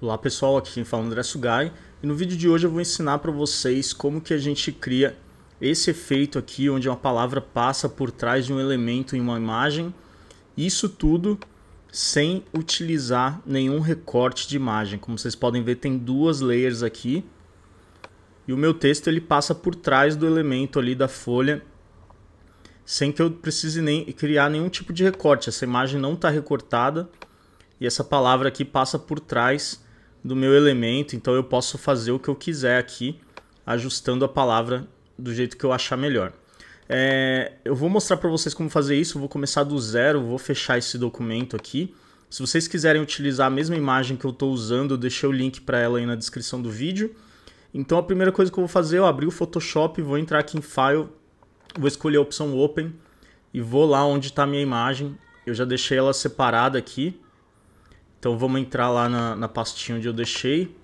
Olá pessoal, aqui quem fala é o André Sugai e no vídeo de hoje eu vou ensinar para vocês como que a gente cria esse efeito aqui onde uma palavra passa por trás de um elemento em uma imagem, isso tudo sem utilizar nenhum recorte de imagem. Como vocês podem ver tem duas layers aqui e o meu texto ele passa por trás do elemento ali da folha sem que eu precise nem criar nenhum tipo de recorte, essa imagem não está recortada e essa palavra aqui passa por trás do meu elemento, então eu posso fazer o que eu quiser aqui, ajustando a palavra do jeito que eu achar melhor. É, eu vou mostrar para vocês como fazer isso, vou começar do zero, vou fechar esse documento aqui. Se vocês quiserem utilizar a mesma imagem que eu estou usando, eu deixei o link para ela aí na descrição do vídeo. Então a primeira coisa que eu vou fazer, eu abrir o Photoshop, vou entrar aqui em File, vou escolher a opção Open e vou lá onde está a minha imagem. Eu já deixei ela separada aqui. Então vamos entrar lá na, na pastinha onde eu deixei.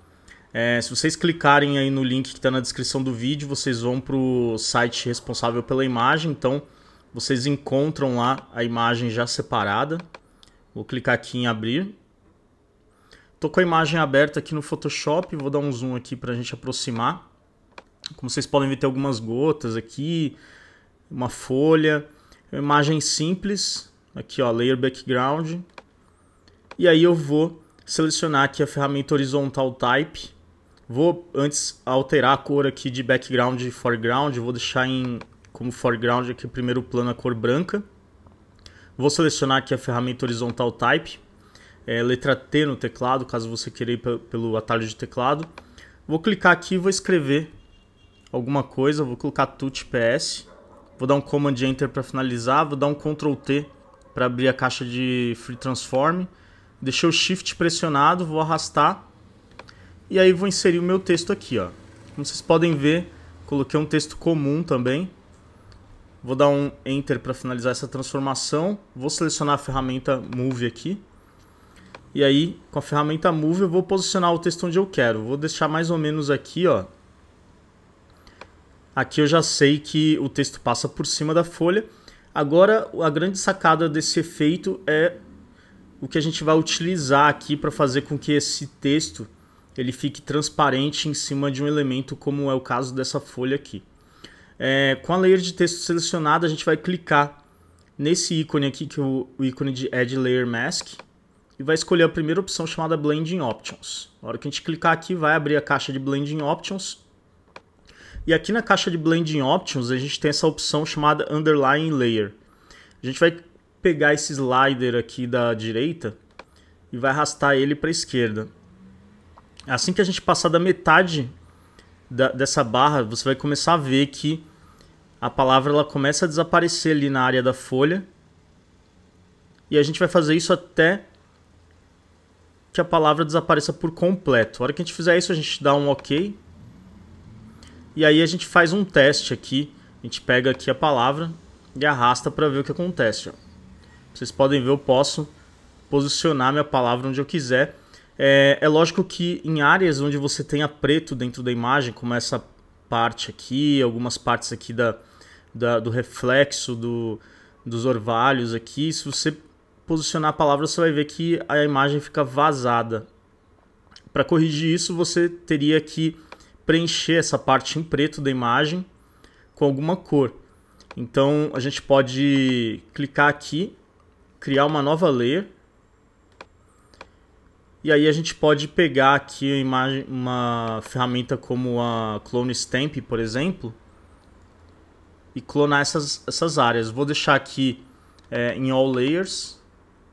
É, se vocês clicarem aí no link que está na descrição do vídeo, vocês vão para o site responsável pela imagem. Então vocês encontram lá a imagem já separada. Vou clicar aqui em abrir. Estou com a imagem aberta aqui no Photoshop, vou dar um zoom aqui para a gente aproximar. Como vocês podem ver, tem algumas gotas aqui, uma folha, uma imagem simples. Aqui, ó, Layer Background. E aí eu vou selecionar aqui a ferramenta Horizontal Type. Vou antes alterar a cor aqui de background e foreground, vou deixar em como foreground aqui primeiro plano a cor branca. Vou selecionar aqui a ferramenta Horizontal Type, é, letra T no teclado, caso você queira ir pelo atalho de teclado. Vou clicar aqui e vou escrever alguma coisa, vou colocar TUTPS. ps, vou dar um command enter para finalizar, vou dar um ctrl T para abrir a caixa de free transform Deixei o shift pressionado, vou arrastar. E aí vou inserir o meu texto aqui, ó. Como vocês podem ver, coloquei um texto comum também. Vou dar um Enter para finalizar essa transformação. Vou selecionar a ferramenta Move aqui. E aí, com a ferramenta Move, eu vou posicionar o texto onde eu quero. Vou deixar mais ou menos aqui, ó. Aqui eu já sei que o texto passa por cima da folha. Agora, a grande sacada desse efeito é o que a gente vai utilizar aqui para fazer com que esse texto ele fique transparente em cima de um elemento, como é o caso dessa folha aqui. É, com a layer de texto selecionada, a gente vai clicar nesse ícone aqui, que é o, o ícone de Add Layer Mask, e vai escolher a primeira opção chamada Blending Options. Na hora que a gente clicar aqui, vai abrir a caixa de Blending Options, e aqui na caixa de Blending Options, a gente tem essa opção chamada Underlying Layer. A gente vai pegar esse slider aqui da direita e vai arrastar ele para a esquerda. Assim que a gente passar da metade da, dessa barra, você vai começar a ver que a palavra ela começa a desaparecer ali na área da folha. E a gente vai fazer isso até que a palavra desapareça por completo. A hora que a gente fizer isso, a gente dá um OK. E aí a gente faz um teste aqui. A gente pega aqui a palavra e arrasta para ver o que acontece. Ó. Vocês podem ver, eu posso posicionar minha palavra onde eu quiser. É, é lógico que em áreas onde você tenha preto dentro da imagem, como essa parte aqui, algumas partes aqui da, da do reflexo do, dos orvalhos aqui, se você posicionar a palavra, você vai ver que a imagem fica vazada. Para corrigir isso, você teria que preencher essa parte em preto da imagem com alguma cor. Então a gente pode clicar aqui criar uma nova layer. E aí a gente pode pegar aqui imagem, uma ferramenta como a Clone Stamp, por exemplo, e clonar essas, essas áreas. Vou deixar aqui é, em All Layers,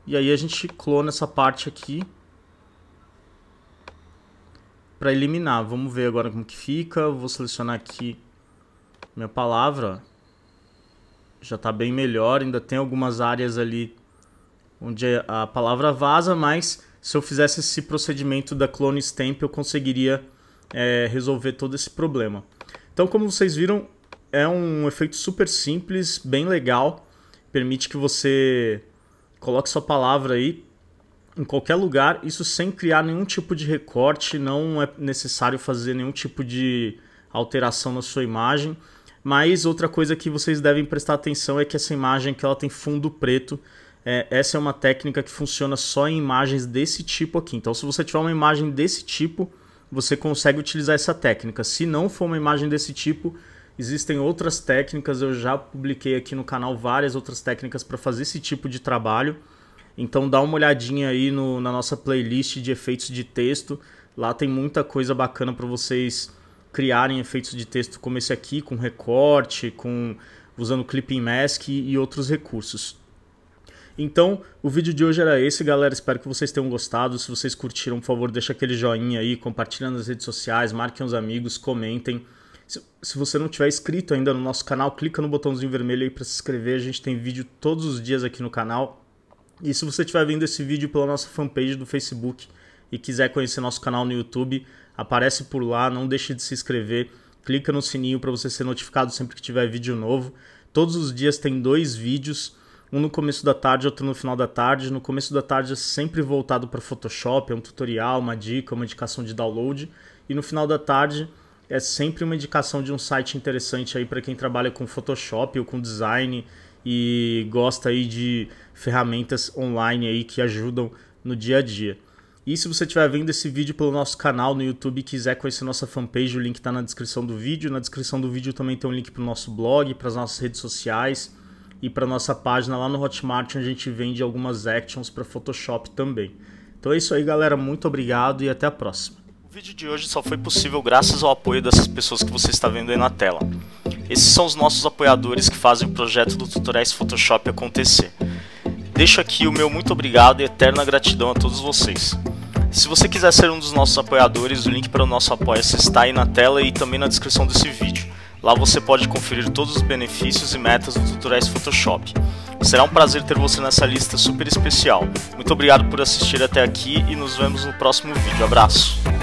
e aí a gente clona essa parte aqui para eliminar. Vamos ver agora como que fica. Vou selecionar aqui minha palavra. Já está bem melhor, ainda tem algumas áreas ali onde a palavra vaza, mas se eu fizesse esse procedimento da clone stamp, eu conseguiria é, resolver todo esse problema. Então, como vocês viram, é um efeito super simples, bem legal, permite que você coloque sua palavra aí em qualquer lugar, isso sem criar nenhum tipo de recorte, não é necessário fazer nenhum tipo de alteração na sua imagem. Mas outra coisa que vocês devem prestar atenção é que essa imagem que ela tem fundo preto, é, essa é uma técnica que funciona só em imagens desse tipo aqui. Então, se você tiver uma imagem desse tipo, você consegue utilizar essa técnica. Se não for uma imagem desse tipo, existem outras técnicas. Eu já publiquei aqui no canal várias outras técnicas para fazer esse tipo de trabalho. Então, dá uma olhadinha aí no, na nossa playlist de efeitos de texto. Lá tem muita coisa bacana para vocês criarem efeitos de texto como esse aqui, com recorte, com usando clipping mask e outros recursos. Então, o vídeo de hoje era esse, galera. Espero que vocês tenham gostado. Se vocês curtiram, por favor, deixa aquele joinha aí, compartilha nas redes sociais, marquem os amigos, comentem. Se, se você não tiver inscrito ainda no nosso canal, clica no botãozinho vermelho aí para se inscrever. A gente tem vídeo todos os dias aqui no canal. E se você estiver vendo esse vídeo pela nossa fanpage do Facebook e quiser conhecer nosso canal no YouTube, aparece por lá, não deixe de se inscrever, clica no sininho para você ser notificado sempre que tiver vídeo novo. Todos os dias tem dois vídeos um no começo da tarde, outro no final da tarde. No começo da tarde é sempre voltado para Photoshop, é um tutorial, uma dica, uma indicação de download. E no final da tarde é sempre uma indicação de um site interessante aí para quem trabalha com Photoshop ou com design e gosta aí de ferramentas online aí que ajudam no dia a dia. E se você estiver vendo esse vídeo pelo nosso canal no YouTube e quiser conhecer nossa fanpage, o link está na descrição do vídeo. Na descrição do vídeo também tem um link para o nosso blog, para as nossas redes sociais e para nossa página lá no Hotmart, onde a gente vende algumas actions para Photoshop também. Então é isso aí, galera. Muito obrigado e até a próxima. O vídeo de hoje só foi possível graças ao apoio dessas pessoas que você está vendo aí na tela. Esses são os nossos apoiadores que fazem o projeto do Tutoriais Photoshop acontecer. Deixo aqui o meu muito obrigado e eterna gratidão a todos vocês. Se você quiser ser um dos nossos apoiadores, o link para o nosso apoio está aí na tela e também na descrição desse vídeo. Lá você pode conferir todos os benefícios e metas do Tutoriais Photoshop. Será um prazer ter você nessa lista super especial. Muito obrigado por assistir até aqui e nos vemos no próximo vídeo. Abraço!